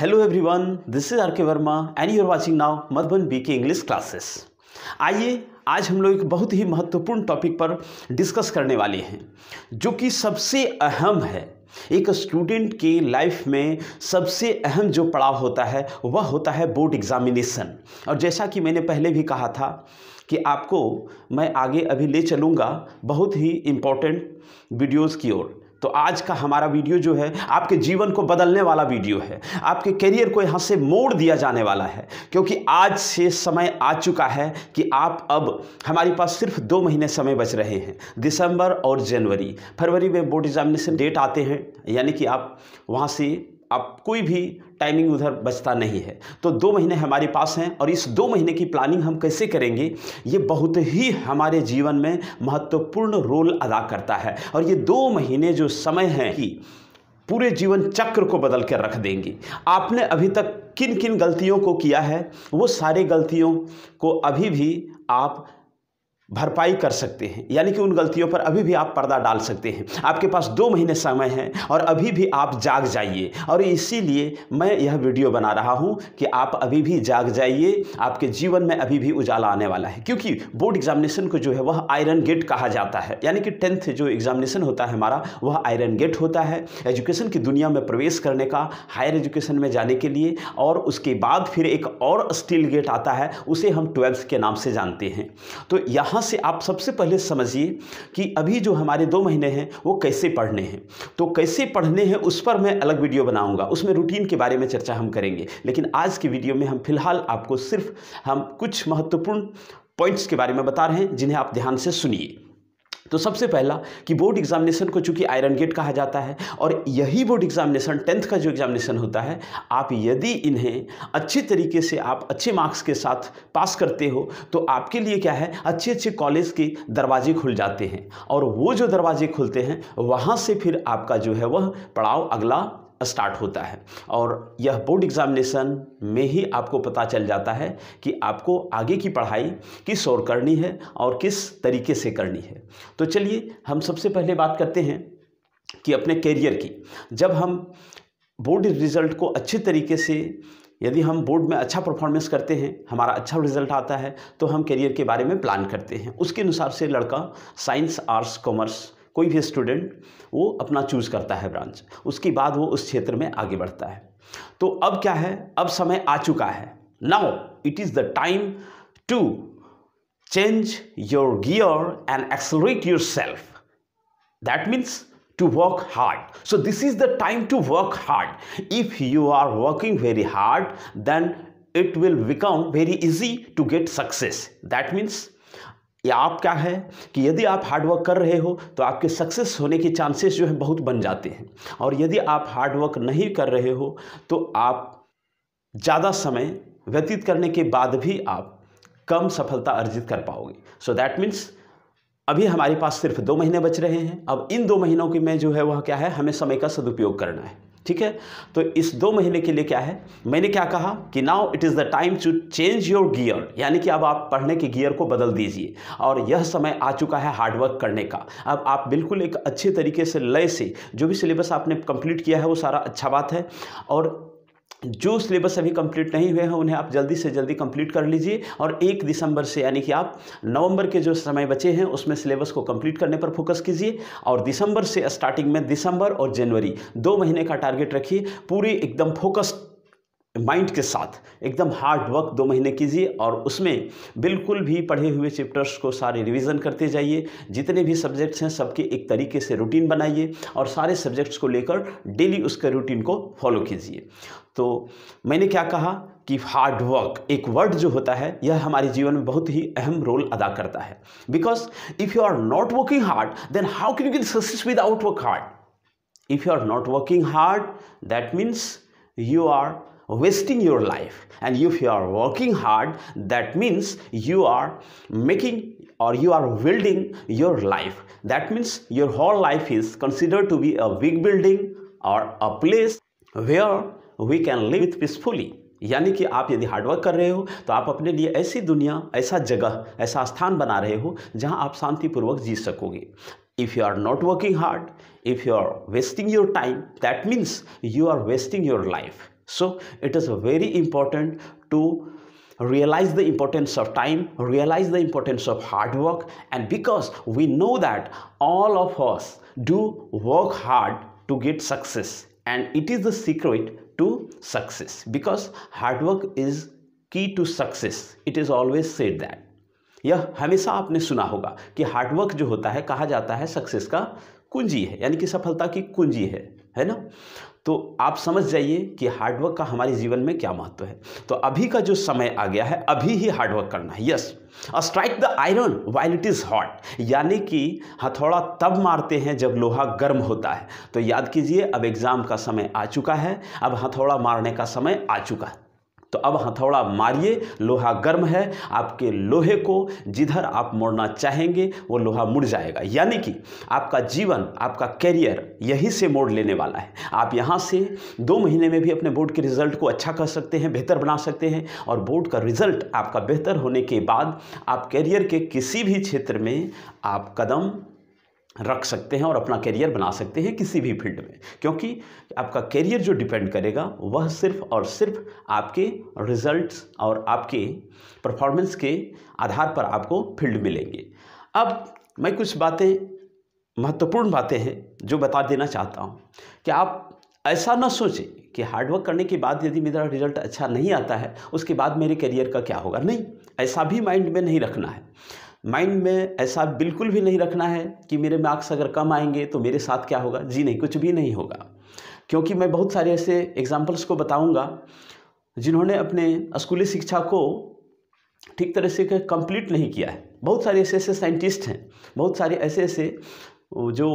hello everyone this is R K Verma and you are watching now Madhuban B K English classes आइए आज हम लोग एक बहुत ही महत्वपूर्ण टॉपिक पर डिस्कस करने वाले हैं जो कि सबसे अहम है एक स्टूडेंट के लाइफ में सबसे अहम जो पड़ाव होता है वह होता है बोर्ड एग्जामिनेशन और जैसा कि मैंने पहले भी कहा था कि आपको मैं आगे अभी ले चलूँगा बहुत ही इम्पॉर्टेंट वीडियोज़ की ओर तो आज का हमारा वीडियो जो है आपके जीवन को बदलने वाला वीडियो है आपके करियर को यहाँ से मोड़ दिया जाने वाला है क्योंकि आज से समय आ चुका है कि आप अब हमारे पास सिर्फ दो महीने समय बच रहे हैं दिसंबर और जनवरी फरवरी में बोर्ड एग्जामिनेशन डेट आते हैं यानी कि आप वहाँ से आप कोई भी टाइमिंग उधर बचता नहीं है तो दो महीने हमारे पास हैं और इस दो महीने की प्लानिंग हम कैसे करेंगे ये बहुत ही हमारे जीवन में महत्वपूर्ण रोल अदा करता है और ये दो महीने जो समय है कि पूरे जीवन चक्र को बदल कर रख देंगे आपने अभी तक किन किन गलतियों को किया है वो सारे गलतियों को अभी भी आप भरपाई कर सकते हैं यानी कि उन गलतियों पर अभी भी आप पर्दा डाल सकते हैं आपके पास दो महीने समय है और अभी भी आप जाग जाइए और इसीलिए मैं यह वीडियो बना रहा हूं कि आप अभी भी जाग जाइए आपके जीवन में अभी भी उजाला आने वाला है क्योंकि बोर्ड एग्जामिनेशन को जो है वह आयरन गेट कहा जाता है यानी कि टेंथ जो एग्जामिनेशन होता है हमारा वह आयरन गेट होता है एजुकेशन की दुनिया में प्रवेश करने का हायर एजुकेशन में जाने के लिए और उसके बाद फिर एक और स्टील गेट आता है उसे हम ट्वेल्थ के नाम से जानते हैं तो यहाँ से आप सबसे पहले समझिए कि अभी जो हमारे दो महीने हैं वो कैसे पढ़ने हैं तो कैसे पढ़ने हैं उस पर मैं अलग वीडियो बनाऊंगा उसमें रूटीन के बारे में चर्चा हम करेंगे लेकिन आज के वीडियो में हम फिलहाल आपको सिर्फ हम कुछ महत्वपूर्ण पॉइंट्स के बारे में बता रहे हैं जिन्हें आप ध्यान से सुनिए तो सबसे पहला कि बोर्ड एग्जामिनेशन को चूंकि आयरन गेट कहा जाता है और यही बोर्ड एग्जामिनेशन टेंथ का जो एग्जामिनेशन होता है आप यदि इन्हें अच्छे तरीके से आप अच्छे मार्क्स के साथ पास करते हो तो आपके लिए क्या है अच्छे अच्छे कॉलेज के दरवाजे खुल जाते हैं और वो जो दरवाजे खुलते हैं वहाँ से फिर आपका जो है वह पड़ाव अगला स्टार्ट होता है और यह बोर्ड एग्ज़ामिनेशन में ही आपको पता चल जाता है कि आपको आगे की पढ़ाई किस और करनी है और किस तरीके से करनी है तो चलिए हम सबसे पहले बात करते हैं कि अपने कैरियर की जब हम बोर्ड रिज़ल्ट को अच्छे तरीके से यदि हम बोर्ड में अच्छा परफॉर्मेंस करते हैं हमारा अच्छा रिजल्ट आता है तो हम करियर के बारे में प्लान करते हैं उसके अनुसार से लड़का साइंस आर्ट्स कॉमर्स कोई भी स्टूडेंट वो अपना चूज करता है ब्रांच उसके बाद वो उस क्षेत्र में आगे बढ़ता है तो अब क्या है अब समय आ चुका है now it is the time to change your gear and accelerate yourself that means to work hard so this is the time to work hard if you are working very hard then it will become very easy to get success that means या आप क्या है कि यदि आप hard work कर रहे हो तो आपके सक्सेस होने के चांसेस जो है बहुत बन जाते हैं और यदि आप हार्डवर्क नहीं कर रहे हो तो आप ज़्यादा समय व्यतीत करने के बाद भी आप कम सफलता अर्जित कर पाओगे सो दैट मीन्स अभी हमारे पास सिर्फ दो महीने बच रहे हैं अब इन दो महीनों के में जो है वह क्या है हमें समय का सदुपयोग करना है ठीक है तो इस दो महीने के लिए क्या है मैंने क्या कहा कि now it is the time to change your gear यानी कि अब आप पढ़ने के गियर को बदल दीजिए और यह समय आ चुका है हार्डवर्क करने का अब आप बिल्कुल एक अच्छे तरीके से लय से जो भी सिलेबस आपने कंप्लीट किया है वो सारा अच्छा बात है और जो सिलेबस अभी कंप्लीट नहीं हुए हैं उन्हें आप जल्दी से जल्दी कंप्लीट कर लीजिए और एक दिसंबर से यानी कि आप नवंबर के जो समय बचे हैं उसमें सिलेबस को कंप्लीट करने पर फोकस कीजिए और दिसंबर से स्टार्टिंग में दिसंबर और जनवरी दो महीने का टारगेट रखिए पूरी एकदम फोकस्ड माइंड के साथ एकदम हार्ड वर्क दो महीने कीजिए और उसमें बिल्कुल भी पढ़े हुए चैप्टर्स को सारे रिवीजन करते जाइए जितने भी सब्जेक्ट्स हैं सबके एक तरीके से रूटीन बनाइए और सारे सब्जेक्ट्स को लेकर डेली उसके रूटीन को फॉलो कीजिए तो मैंने क्या कहा कि हार्ड वर्क एक वर्ड जो होता है यह हमारे जीवन में बहुत ही अहम रोल अदा करता है because if you are not working hard then how can you get success without work hard if you are not working hard that means you are wasting your life and if you are working hard that means you are making or you are building your life that means your whole life is considered to be a big building or a place where we can live peacefully यानी कि आप यदि hard work कर रहे हो तो आप अपने लिए ऐसी दुनिया ऐसा जगह ऐसा स्थान बना रहे हो जहां आप शांतिपूर्वक जी सकोगे if you are not working hard if you are wasting your time that means you are wasting your life so it is very important to realize the importance of time realize the importance of hard work and because we know that all of us do work hard to get success and it is the secret to success because hard work is key to success it is always said that यह हमेशा आपने सुना होगा कि hard work जो होता है कहा जाता है सक्सेस का कुंजी है यानी कि सफलता की कुंजी है है ना तो आप समझ जाइए कि हार्डवर्क का हमारे जीवन में क्या महत्व है तो अभी का जो समय आ गया है अभी ही हार्डवर्क करना है yes strike the iron while it is hot यानी कि हथौड़ा तब मारते हैं जब लोहा गर्म होता है तो याद कीजिए अब एग्ज़ाम का समय आ चुका है अब हथौड़ा मारने का समय आ चुका है तो अब हथौड़ा हाँ, मारिए लोहा गर्म है आपके लोहे को जिधर आप मोड़ना चाहेंगे वो लोहा मुड़ जाएगा यानी कि आपका जीवन आपका कैरियर यहीं से मोड़ लेने वाला है आप यहाँ से दो महीने में भी अपने बोर्ड के रिजल्ट को अच्छा कर सकते हैं बेहतर बना सकते हैं और बोर्ड का रिजल्ट आपका बेहतर होने के बाद आप कैरियर के किसी भी क्षेत्र में आप कदम रख सकते हैं और अपना करियर बना सकते हैं किसी भी फील्ड में क्योंकि आपका करियर जो डिपेंड करेगा वह सिर्फ और सिर्फ आपके रिजल्ट्स और आपके परफॉर्मेंस के आधार पर आपको फील्ड मिलेंगे अब मैं कुछ बातें महत्वपूर्ण बातें हैं जो बता देना चाहता हूँ कि आप ऐसा ना सोचें कि हार्डवर्क करने के बाद यदि मेरा रिजल्ट अच्छा नहीं आता है उसके बाद मेरे करियर का क्या होगा नहीं ऐसा भी माइंड में नहीं रखना है माइंड में ऐसा बिल्कुल भी नहीं रखना है कि मेरे मार्क्स अगर कम आएंगे तो मेरे साथ क्या होगा जी नहीं कुछ भी नहीं होगा क्योंकि मैं बहुत सारे ऐसे एग्जाम्पल्स को बताऊंगा जिन्होंने अपने स्कूली शिक्षा को ठीक तरह से कंप्लीट नहीं किया है बहुत सारे ऐसे ऐसे साइंटिस्ट हैं बहुत सारे ऐसे ऐसे जो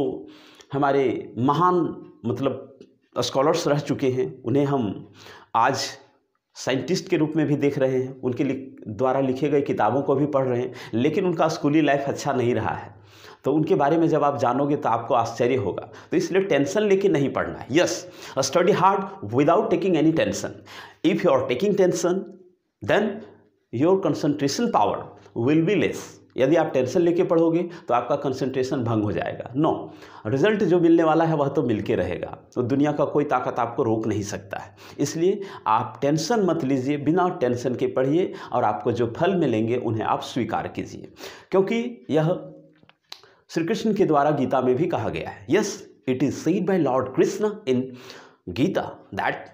हमारे महान मतलब स्कॉलर्स रह चुके हैं उन्हें हम आज साइंटिस्ट के रूप में भी देख रहे हैं उनके द्वारा लिखे गए किताबों को भी पढ़ रहे हैं लेकिन उनका स्कूली लाइफ अच्छा नहीं रहा है तो उनके बारे में जब आप जानोगे तो आपको आश्चर्य होगा तो इसलिए टेंशन लेके नहीं पढ़ना है yes study hard without taking any tension if you are taking tension then your concentration power will be less यदि आप टेंशन लेके पढ़ोगे तो आपका कंसंट्रेशन भंग हो जाएगा नो रिजल्ट जो मिलने वाला है वह तो मिलके रहेगा तो दुनिया का कोई ताकत आपको रोक नहीं सकता है इसलिए आप टेंशन मत लीजिए बिना टेंशन के पढ़िए और आपको जो फल मिलेंगे उन्हें आप स्वीकार कीजिए क्योंकि यह श्री कृष्ण के द्वारा गीता में भी कहा गया है yes it is said by lord Krishna in Gita that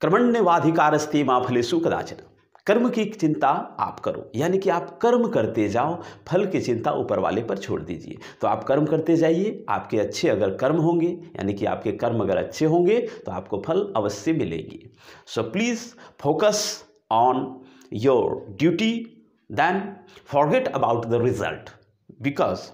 क्रमण्यवाधिकारस्ती माँ फलेशु कदाचना कर्म की चिंता आप करो यानी कि आप कर्म करते जाओ फल की चिंता ऊपर वाले पर छोड़ दीजिए तो आप कर्म करते जाइए आपके अच्छे अगर कर्म होंगे यानी कि आपके कर्म अगर अच्छे होंगे तो आपको फल अवश्य मिलेंगे so please focus on your duty then forget about the result because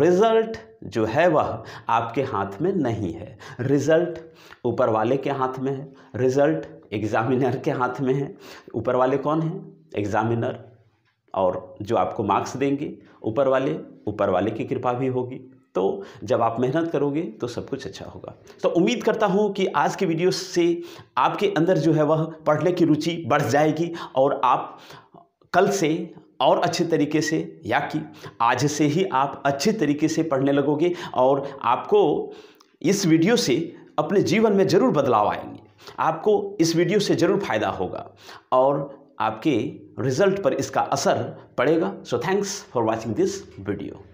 result जो है वह आपके हाथ में नहीं है रिजल्ट ऊपर वाले के हाथ में है रिजल्ट एग्ज़ामिनर के हाथ में है ऊपर वाले कौन हैं एग्ज़ामिनर और जो आपको मार्क्स देंगे ऊपर वाले ऊपर वाले की कृपा भी होगी तो जब आप मेहनत करोगे तो सब कुछ अच्छा होगा तो उम्मीद करता हूँ कि आज के वीडियो से आपके अंदर जो है वह पढ़ने की रुचि बढ़ जाएगी और आप कल से और अच्छे तरीके से या कि आज से ही आप अच्छे तरीके से पढ़ने लगोगे और आपको इस वीडियो से अपने जीवन में ज़रूर बदलाव आएंगे आपको इस वीडियो से ज़रूर फायदा होगा और आपके रिजल्ट पर इसका असर पड़ेगा so thanks for watching this video